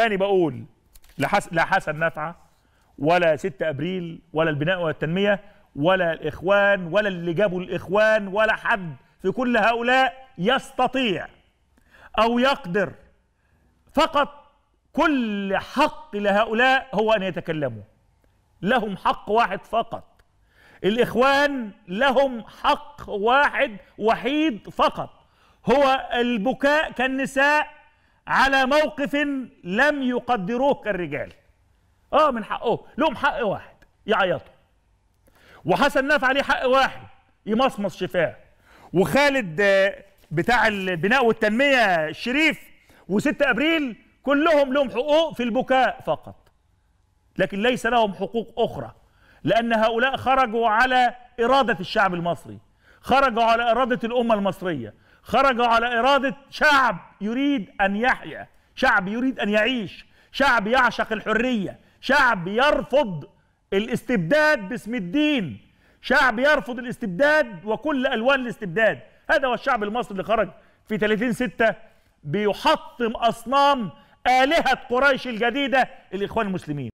أنا بقول لا حسن لا حسن نافعه ولا 6 ابريل ولا البناء ولا التنميه ولا الاخوان ولا اللي جابوا الاخوان ولا حد في كل هؤلاء يستطيع او يقدر فقط كل حق لهؤلاء هو ان يتكلموا لهم حق واحد فقط الاخوان لهم حق واحد وحيد فقط هو البكاء كالنساء على موقف لم يقدروه كالرجال اه من حقهم لهم حق واحد يعيطوا وحسن ناف عليه حق واحد يمصمص شفاه وخالد آه، بتاع البناء والتنمية الشريف و6 أبريل كلهم لهم حقوق في البكاء فقط لكن ليس لهم حقوق أخرى لأن هؤلاء خرجوا على إرادة الشعب المصري خرجوا على إرادة الأمة المصرية خرجوا على إرادة شعب يريد أن يحيا شعب يريد أن يعيش شعب يعشق الحرية شعب يرفض الاستبداد باسم الدين شعب يرفض الاستبداد وكل ألوان الاستبداد هذا هو الشعب المصري اللي خرج في 30 6 بيحطم أصنام آلهة قريش الجديدة الإخوان المسلمين